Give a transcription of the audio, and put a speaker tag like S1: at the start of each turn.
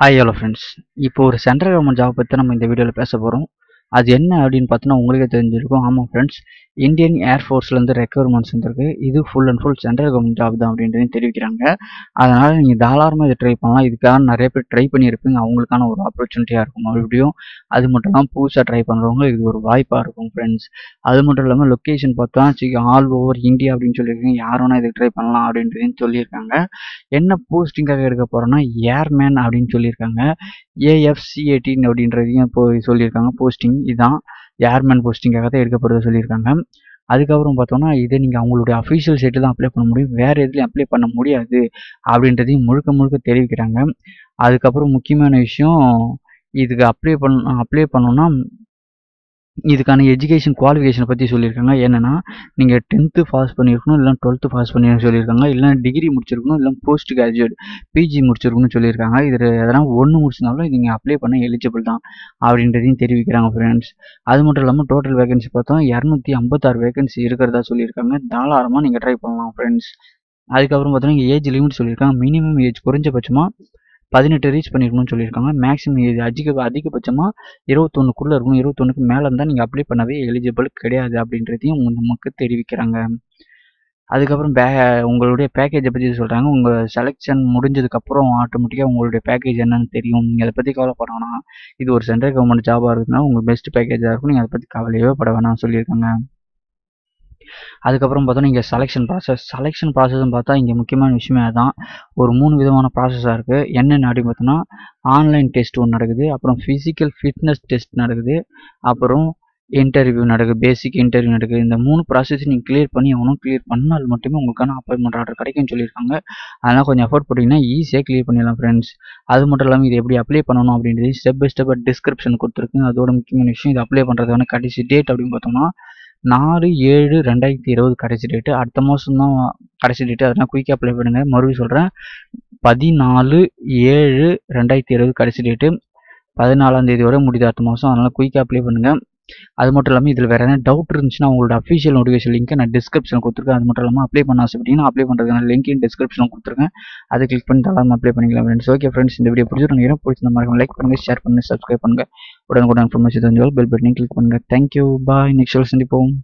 S1: hi hello friends இப்போ ஒரு central government job பற்றி நம்ம இந்த வீடியோவில் பேச போகிறோம் அது என்ன அப்படின்னு பார்த்தோன்னா உங்களுக்கே தெரிஞ்சிருக்கும் ஆமாம் ஃப்ரெண்ட்ஸ் இந்தியன் ஏர்ஃபோர்ஸ்லேருந்து ரெக்யர்மெண்ட்ஸ் வந்துருக்கு இது full and full central government job தான் அப்படின்றது தெரிவிக்கிறாங்க அதனால் நீங்கள் தாராளமாக இதை ட்ரை பண்ணலாம் இதுக்காக நிறைய பேர் ட்ரை பண்ணியிருப்பீங்க அவங்களுக்கான ஒரு ஆப்பர்ச்சுனிட்டியாக இருக்கும் மறுபடியும் அது மட்டும் இல்லாமல் புதுசாக ட்ரை பண்ணுறவங்க இது ஒரு வாய்ப்பாக இருக்கும் ஃப்ரெண்ட்ஸ் அது மட்டும் இல்லாமல் லொக்கேஷன் பார்த்தா ஆல் ஓவர் இந்தியா அப்படின்னு சொல்லியிருக்கீங்க யார் வேணால் இதுக்கு ட்ரை பண்ணலாம் அப்படின்றதையும் சொல்லியிருக்காங்க என்ன போஸ்டிங்காக எடுக்க போகிறோன்னா ஏர்மேன் அப்படின்னு சொல்லியிருக்காங்க ஏஎஃப்சிஏடி அப்படின்றதையும் இப்போ சொல்லியிருக்காங்க போஸ்டிங் இதுதான் ஏர்மேன் போஸ்டிங்காக தான் எடுக்கப்படுது சொல்லியிருக்காங்க அதுக்கப்புறம் பார்த்தோம்னா இதை நீங்கள் அவங்களுடைய அஃபீஷியல் சைட்டில் தான் அப்ளை பண்ண முடியும் வேறு எதுலையும் அப்ளை பண்ண முடியாது அப்படின்றதையும் முழுக்க முழுக்க தெரிவிக்கிறாங்க அதுக்கப்புறம் முக்கியமான விஷயம் இதுக்கு அப்ளை பண்ண அப்ளை பண்ணோன்னா இதுக்கான எஜுகேஷன் குவாலிஃபிகேஷனை பற்றி சொல்லியிருக்காங்க என்னென்னா நீங்கள் டென்த்து பாஸ் பண்ணியிருக்கணும் இல்லை டுவெல்த்து பாஸ் பண்ணியிருக்கணும் சொல்லியிருக்காங்க இல்லை டிகிரி முடிச்சிருக்கணும் இல்லை போஸ்ட் கிராஜுவேட் பிஜி முடிச்சிருக்கணும்னு சொல்லியிருக்காங்க இதில் எதனால் ஒன்று முடிச்சிருந்தாலும் நீங்கள் அப்ளை பண்ண எலிஜிபிள் தான் அப்படின்றதையும் தெரிவிக்கிறாங்க ஃப்ரெண்ட்ஸ் அது மட்டும் இல்லாமல் டோட்டல் வேகன்சி பார்த்தோம் இரநூத்தி ஐம்பத்தாறு வேகன்சி இருக்கிறதா சொல்லியிருக்காங்க தாராளமாக நீங்கள் ட்ரை பண்ணலாம் ஃப்ரெண்ட்ஸ் அதுக்கப்புறம் பார்த்தோன்னா ஏஜ் லிமிட் சொல்லியிருக்காங்க மினிமம் ஏஜ் குறைஞ்சபட்சமாக பதினெட்டு ரீச் பண்ணிருக்கணும்னு சொல்லியிருக்காங்க மேக்ஸிமம் இது அதிக அதிகபட்சமாக இருபத்தொன்னுக்குள்ளே இருக்கணும் இருபத்தொன்னுக்கு மேலே இருந்தால் நீங்கள் அப்ளை பண்ணவே எலிஜிபிள் கிடையாது அப்படின்றதையும் நமக்கு தெரிவிக்கிறாங்க அதுக்கப்புறம் பே உங்களுடைய பேக்கேஜை பற்றி சொல்கிறாங்க உங்கள் செலெக்ஷன் முடிஞ்சதுக்கப்புறம் ஆட்டோமேட்டிக்காக உங்களுடைய பேக்கேஜ் என்னன்னு தெரியும் நீங்கள் அதை பற்றி கவலைப்பட வேணாம் இது ஒரு சென்ட்ரல் கவர்மெண்ட் ஜாபாக இருக்குன்னா உங்களுக்கு பெஸ்ட் பேக்கேஜாக இருக்கும் நீங்கள் அதை பற்றி கவலையே பட வேணாம் சொல்லியிருக்காங்க அதுக்கப்புறம் பார்த்தோன்னா இங்கே செலெக்ஷன் ப்ராசஸ் செலெக்ஷன் ப்ராசஸ்ன்னு பார்த்தா இங்கே முக்கியமான விஷயமே அதுதான் ஒரு மூணு விதமான ப்ராசஸாக இருக்குது என்னென்ன அப்படின்னு பார்த்தோன்னா ஆன்லைன் டெஸ்ட் ஒன்று நடக்குது அப்புறம் ஃபிசிக்கல் ஃபிட்னஸ் டெஸ்ட் நடக்குது அப்புறம் இன்டர்வியூ நடக்குது பேசிக் இன்டர்வியூ நடக்குது இந்த மூணு ப்ராசஸ் நீங்கள் கிளியர் பண்ணி அவனும் கிளியர் பண்ணால் மட்டுமே உங்களுக்கான அப்பாயின்மெண்ட் ஆர்டர் கிடைக்கும்னு சொல்லியிருக்காங்க அதெல்லாம் கொஞ்சம் எஃபோர்ட் போட்டிங்கன்னா ஈஸியாக கிளியர் பண்ணிடலாம் ஃப்ரெண்ட்ஸ் அது மட்டும் இல்லாமல் இது எப்படி அப்ளை பண்ணணும் அப்படின்றது ஸ்டெப் பை ஸ்டெப் டிஸ்கிரிப்ஷன் கொடுத்துருக்கு அதோட முக்கியமான விஷயம் இது அப்ளை பண்ணுறதுக்கான கடைசி டேட் அப்படின்னு பார்த்தோம்னா நாலு ஏழு ரெண்டாயிரத்தி இருபது கடைசி டேட்டு அடுத்த மாதம்தான் கடைசி டேட்டு அதெல்லாம் குயிக்காக அப்ளை பண்ணுங்க மறுபடியும் சொல்கிறேன் பதினாலு ஏழு ரெண்டாயிரத்தி இருபது கடைசி டேட்டு பதினாலாம் தேதியோட வரை முடியுது அடுத்த மாதம் அதனால் குயிக்காக அப்ளை பண்ணுங்கள் அது மட்டும் இல்லாமல் இதில் வேறு எதாவது டவுட் இருந்துச்சுன்னா உங்களோட அஃபிஷியல் நோட்டிஃபிகேஷன் லிங்க்கை நான் டிஸ்கிரிப்ஷனில் கொடுத்துருக்கேன் அது மட்டும் இல்லாமல் அப்ளை பண்ண ஆசைப்பட்டீங்கன்னா அப்ளை பண்ணுறதுக்கான லிங்க்கையும் டிஸ்கிரிப்ஷனில் கொடுத்துருக்கேன் அதை கிளிக் பண்ணி தான் அப்ளை பண்ணிக்கலாம் ஃப்ரெண்ட்ஸ் ஓகே ஃப்ரெண்ட்ஸ் இந்த வீடியோ பிடிச்சிருந்தீங்கன்னா பிடிச்சிருந்த மாதிரி லைக் பண்ணுங்கள் ஷேர் பண்ணுங்கள் சப்ஸ்கிரைப் பண்ணுங்கள் உடனே இன்ஃபர்மேஷன் தெரிஞ்சாலும் பெல் பட்டனையும் கிளிக் பண்ணுங்கள் தேங்க்யூ பாய் நெக்ஸ்ட் சந்திப்போம்